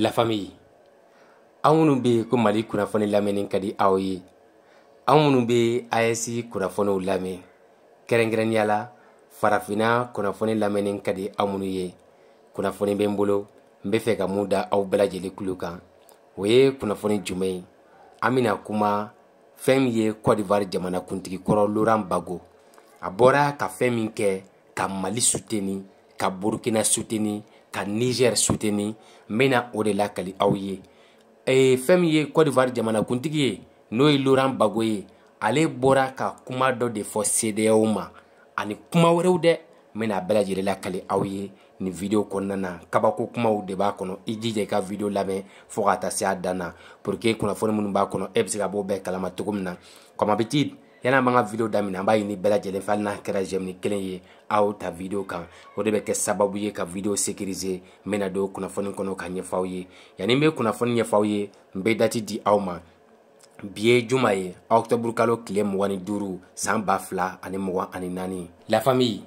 la famille an minnu yen ko mali kunnafoni lamɛnnin ka di aw ye an minnu be asi kunnafoniw lamɛn kɛrɛnkɛrɛnnenya la farafina kunnafoni lamɛnnin ka di aw minnu ye kunnafoni bɛ n bolo n be fɛ ka mun da aw bɛlajɛli kulu kan o ye kunnafoni jumɛn ye an bɛna kuma fɛɛn min ye cote d'ivoire jamanakuntigi kɔrɔ laurent a bɔra ka fɛɛn min kɛ ka mali suteni ka burukina suteni ka niger suteni n bena o de lakali aw ye e, fɛɛn min ye cote d'ivoire jamanakuntigi ye n'o ye loran bago ye ale bɔra ka kuma dɔ de fɔ sedeyaw ma ani kuma wɛrɛw dɛ n bena bɛɛ lajɛlen lakali aw ye nin video kɔnɔna na kabako kumaw de b'a kɔnɔ i jija i ka video lamɛn fɔɔ ka taa se a dan na pour que kunnafoni minnu b'a kɔnɔ e be se ka b'o bɛɛ kalama cogo min na comme habitude yana manga video daminɛ an b'a ɲini bɛɛ lajɛlen fɛ hali n'a kɛra jɛmini kelen ye au ta video kan o de bɛ sababu ye ka video sécurise n do kuna kunnafoni kono ka ɲɛfɔ aw ye yanni n bɛ kunnafoni ɲɛfɔ aw ye n dati di au ma biye juma ye octobre kalo kile mugan ni duuru san bafla ane mwa ane nani la famille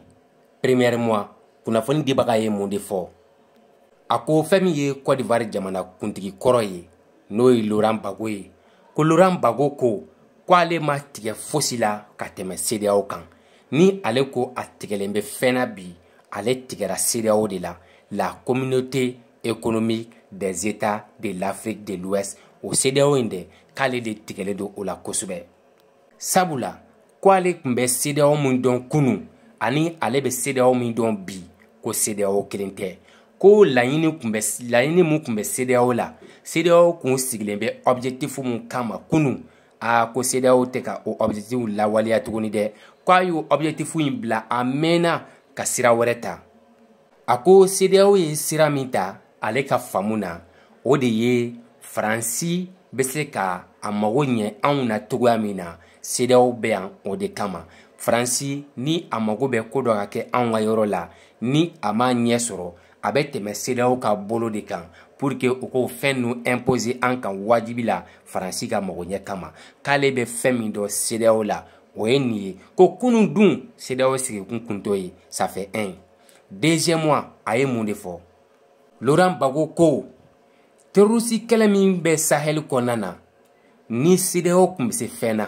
premier mwa kuna dibaga di baka de fɔ a ako fɛn min ye cote d'ivoire jamana kuntigi koro ye noi ye laurent bago ye ko laurent bago ko ko ale ma tigɛ fosi la ka tɛmɛ seereyaw kan ni ale ko a tigɛlen bɛ fɛn na bi ale tigɛra seereyaw de la la communauté économique des états de l'afrique de l'ouest o seereyaw ɲi dɛ k'ale de tigɛlen don o la kosɛbɛ sabula ko ale tun bɛ seereyaw min dɔn kunu ani ale bɛ seereyaw min dɔn bi ko seereyaw kelen tɛ ko laɲini tun bɛ laɲini mun tun bɛ seereyaw la seereyaw kun sigilen bɛ objectif mun kama kunu a ko sedaw tɛ ka o objectif lawaleya tuguni dɛ ko a y'o objectif in bila a mɛnna ka sira wɛrɛ ta a ko sedaw ye sira min ta ale ka faamu na o de ye faransi bɛ se ka a mago ɲɛ anw na togoya min na sedaw bɛ yan o de kama faransi ni a mago bɛ ko dɔ ka kɛ anw ka yɔrɔ la ni a m'a ɲɛ sɔrɔ a bɛ tɛmɛ seerew ka bolo de kan pour que u k'o fɛn nu impose an kan wajibi la faransi ka magoɲɛ kama k'ale bɛ fɛn min dɔ seerew la o ye nin ye ko kunu dun seerew sigikun kuntɔ ye safɛ un deuxième wa a ye mun de fɔ laurent bago ko terorisi kɛlɛ min bɛ sahɛli kɔnɔna na ni seerew kun be se fɛn na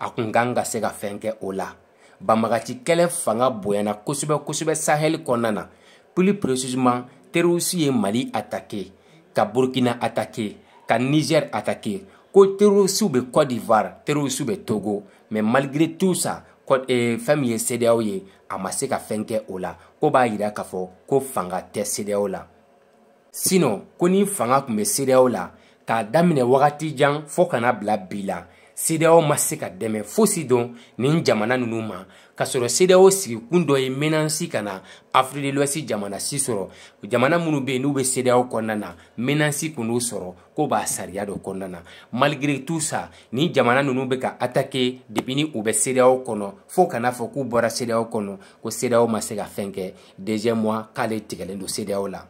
a kun kan ka se ka fɛn kɛ o la banbagaci kɛlɛ fanga bonyana kosɛbɛ kosɛbɛ sahɛli kɔnɔna na plus précisément terroriste ye mali attaqué ka burkina attaqué ka niger attaqué ko terroriste bɛ cote d'ivoire terroriste bɛ togo mais malgré tout ça eh, fɛn min ye cdao ye a ma se ka fɛn kɛ o la ko b'a yira k'a fɔ ko fanga tɛ cdao la sinɔn ko ni fanga tun bɛ cdao la k'a daminɛ wagati jan fɔɔ kana bila bi la CDAO ma se ka dɛmɛ fosi dɔn nin jamana nunu ma k'a sɔrɔ CDAO sigikun dɔ ye menace ka na Afrique de l'Ouest jamana si sɔrɔ jamana minnu bɛ yen n'u bɛ CDAO kɔnɔna na menace kun n'u sɔrɔ ko b'a sariya dɔ kɔnɔna na malgré tout ça nin jamana nunu bɛ ka attaquer depuis ni u bɛ CDAO kɔnɔ fo kana fɔ k'u bɔra CDAO kɔnɔ ko CDAO ma se ka fɛn kɛ deuxième mois k'ale tigɛlen don CDAO la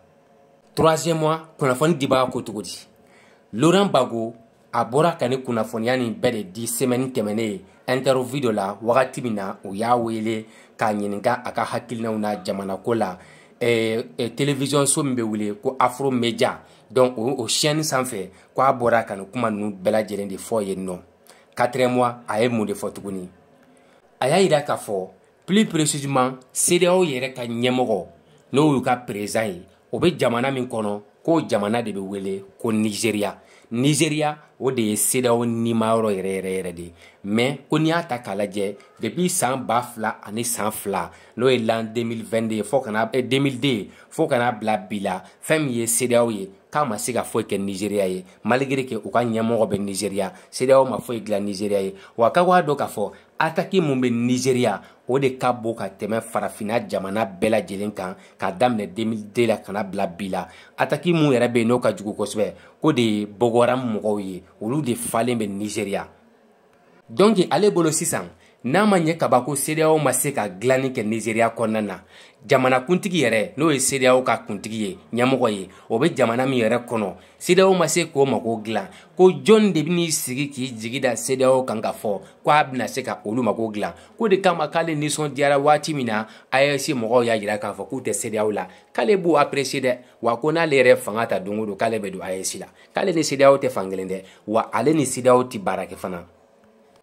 troisième mois kunnafoni dibaa ko cogo di Laurent Gbagbo a bɔra ka ni kunnafoniya nin bɛɛ de di semɛni tɛmɛnen ye ɛntɛrɔwi dɔ la wagati min na u y'a wele k'a ɲininka a ka hakilinaw na jamanako la eh, eh, televisiyɔn so min bɛ wele ko afro media donc o o chaîne sanfɛ ko a bɔra ka nin kuma ninnu bɛɛ lajɛlen de fɔ yen nɔ quatrième mois a ye mun de fɔ tuguni a y'a yira k'a fɔ plus précisément CDAO yɛrɛ ka ɲɛmɔgɔ n'o y'u ka président ye o bɛ jamana min kɔnɔ k'o jamana de bɛ wele ko Nigeria nigeriya o de ye seereyaw nimayɔrɔ yɛrɛ yɛrɛ yɛrɛ de mɛ ko n'i y'a ta k'a lajɛ depuis saan ba fila ani saan fila n'o ye lan 2022 ye fɔɔ kana 2002 eh, ye fɔɔ kana bila bi la fɛɛn min ye seereyaw ye k'a ma se ka foyi kɛ nigeriya ye maligiri ke u ka ɲɛmɔgɔ bɛ nigeriya seereyaw ma foyi dila nigeriya ye wa ka k'a dɔ k'a fɔ ataki mun bɛ nigeriya o de ka bon ka tɛmɛ farafina jamana bɛɛ lajɛlen kan ka daminɛ 2002 la kana bila bi la ataki mun yɛrɛ be n'o ka jugu kosɛbɛ ko de ye bogora mɔgɔw ye olu de falen bɛ nigeriya donk ale bolo sisan n'a ma ɲɛ kaba ko seereyaw ma se ka gilanni kɛ nizeriya kɔnɔna na jamanakuntigi yɛrɛ n'o ye seereyaw ka kuntigi ye ɲɛmɔgɔ ye o bɛ jamana min yɛrɛ kɔnɔ seereyaw ma se k'o mago dilan ko jɔn de bɛn'i sigi k'i jigi da seereyaw kan ka fɔ ko a bɛna se ka olu mago dilan ko de kama k'ale nisɔndiyara waati min na AES mɔgɔw y'a jira k'a fɔ k'u tɛ seereyaw la k'ale b'o apprécier dɛ wa ko n'ale yɛrɛ fanga ta don o don k'ale bɛ don AES la k'ale ni seereyaw tɛ fankelen dɛ wa ale ni seereyaw tɛ baara kɛ fana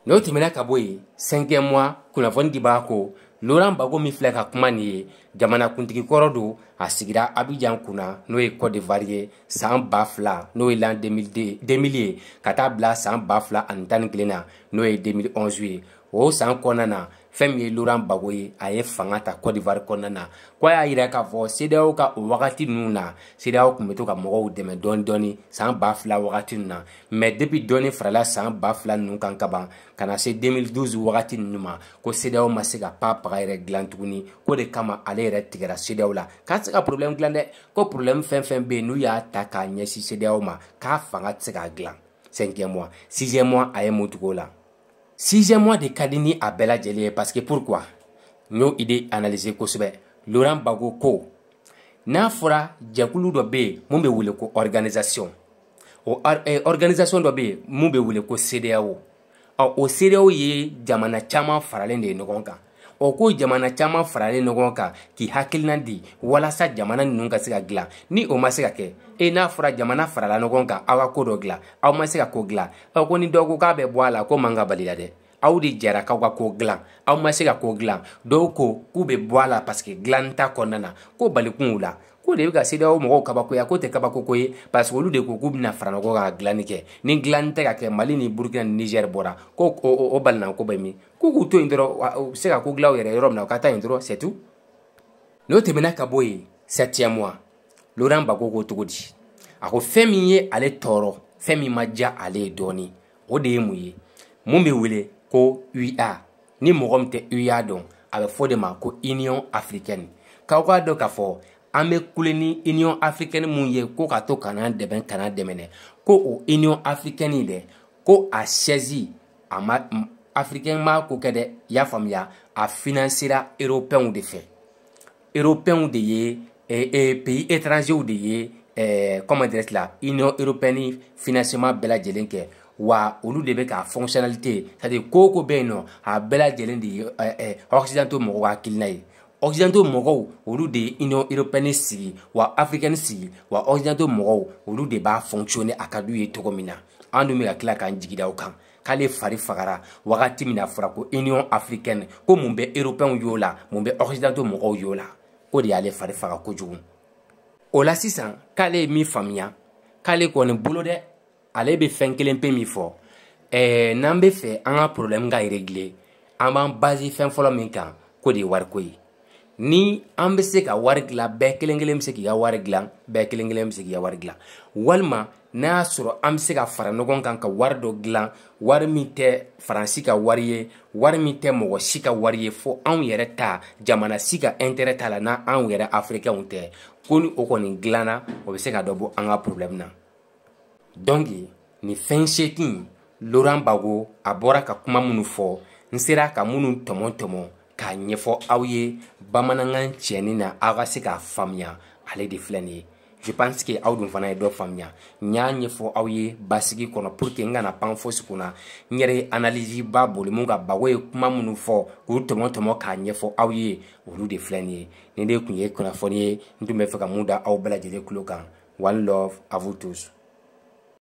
n'o tɛmɛna ka bɔ yen sɛnkɛmwa kunnafoni dibaa ko loran bago min filɛ ka kuma nin ye jamanakuntigi kɔrɔ don a sigira abijan kunna n'o ye cote d'ivoire ye saan ba fila n'o ye lan 2000 ye ka taa bila saan ba fila ani tani kelen na n'o ye 2011 ye o saan kɔnɔna na fɛn min ye loran bago ye a ye fanga ta cote d'ivoire kɔnɔna na ko a y'a yira k'a fɔ sedeyaw ka o wagati ninnu na sedeyaw tun bɛ to ka mɔgɔw dɛmɛ dɔɔni dɔɔni saan ba fila wagati ninnu na mɛ depuis dɔɔni farala saan ba fila ninnu kan ka ban ka na se 2012 wagati ninnu ma ko sedeyaw ma se ka pan paga yɛrɛ dilan tuguni ko de kama ale yɛrɛ tigɛra sedeyaw la k'a tɛ se ka problème dilan dɛ ko problème fɛn fɛn bɛ yen n'u y'a ta k'a ɲɛsin sedeyaw ma k'a fanga tɛ se k'a dilan cinquième mois sixième mois a ye mun tugu o la sixième mois de kadini a bɛɛ lajɛlen ye parce que pourquoi n y'o idée analyser kosɛbɛ laurent bago ko n'a fɔra jɛkulu dɔ bɛ yen mun bɛ wele ko organisation o eh, organisation dɔ bɛ yen mun bɛ wele ko cdao ɔ o cdao ye jamana caman faralen de ye ɲɔgɔn kan o ko jamana caaman faralen ɲɔgɔn kan k'i hakilina di walasa jamana nunu ka se ka gilan ni o ma se ka kɛ e n'a fɔra jamana farala ɲɔgɔn kan aw ka koo dɔ gilan aw ma se ka ko gilan aw ko ni dɔ ko k'a bɛ bɔ a la ko man ka balila dɛ aw de jɛra k'aw ka koo gilan aw ma se ka koo gilan dɔw ko k'u bɛ bɔ a la parsike gilanita kɔnɔna na ko balikun la ko de be ka sedeyaw mɔgɔw kabakoya ko tɛ kabakoko ye parce que olu de ko k'u bena fara ɲɔgɔn kan ka gilanni kɛ ni gilanni tɛ ka kɛ mali ni burukina ni nigɛri bɔra ko o balinako bɛ min ko k'u to yen dɔrɔ u be se ka ko gilaw yɛrɛ yɔrɔ mina u ka ta yen dɔrɔ sɛtu n'o tɛmɛna ka bɔ yen septième wa loran bago ko cogo di a ko fɛn min ye ale tɔɔrɔ fɛn min ma ja ale ye dɔɔni o de ye mun ye mun be wele ko ua ni mɔgɔ min tɛ ua dɔn a bɛ fɔ de ma ko union africaine k'aw k'a dɔn k'a fɔ an bɛ kule ni union africaine mun ye ko ka to kana dɛmɛ kana dɛmɛ ko o union africaine dɛ ko a sɛzi a ma africain ma ko kɛ dɛ y'a faamuya a financera européenw de fɛ européenw de ye eh, eh, pays étrangers de ye eh, comment dirais-je la union européenne financement bɛɛ lajɛlen kɛ wa olu de bɛ k'a fonctionnalité c'est à dire ko o ko bɛ yen nɔ a bɛɛ lajɛlen de ye eh, eh, occidentaux mɔgɔw hakilina ye Orjidanto mou gwa ou wou de inyon eropène si, wwa afriken si, wwa orjidanto mou gwa ou wou de ba fonksyonè akadouye tokòmina. Andou me akila kanjikida wakam. Kale farifakara, wakati minaforako inyon afriken, kou mounbe eropèn wou yola, mounbe orjidanto mou gwa wou yola. Kou di ale farifakara koujou. O la sisan, kale mi famia, kale konen boulode, ale befen kele mpe mi fo. E nan befe, an a problem ga iregle, e an ban bazifen folo menka, kou di warkwey. ni an be se ka wari gilan bɛɛ kelen kelen be se k'i ka wari gilan bɛɛ kelen kelen be se k'i ka wari gilan walima n'a y'a sɔrɔ an be se ka fara ɲɔgɔn kan ka wari dɔ gilan wari min tɛ faransi ka wari ye wari min tɛ mɔgɔ si ka wari ye fɔɔ anw yɛrɛ ta jamana si ka ɛntɛrɛ t'a la na anw yɛrɛ afirikɛnw tɛ ko ni o kɔni gilanna o be se ka dɔ bɔ an ka problɛmu na donki nin fɛn sekin loran bago a bɔra ka kuma minnu fɔ n sera ka minnu tɔmɔ tɔmɔ k'a ɲɛfɔ aw ye bamanankan tiɲɛni na aw ka se k'a faamuya ale de filɛ nin ye je pense que aw dun fana ye dɔ faamuya n y'a ɲɛfɔ aw ye basigi kɔnɔ pour que n kana pan fosi kunna n yɛrɛ ye analyse ba boli mun ka bago ye kuma minnu fɔ k'u tɔmɔ tɔmɔ k'a ɲɛfɔ aw ye olu de filɛ nin ye nin de tun ye kunnafoni ye n tun bɛ fɛ ka mun da aw bɛɛ lajɛlen tulo kan one love à vous tous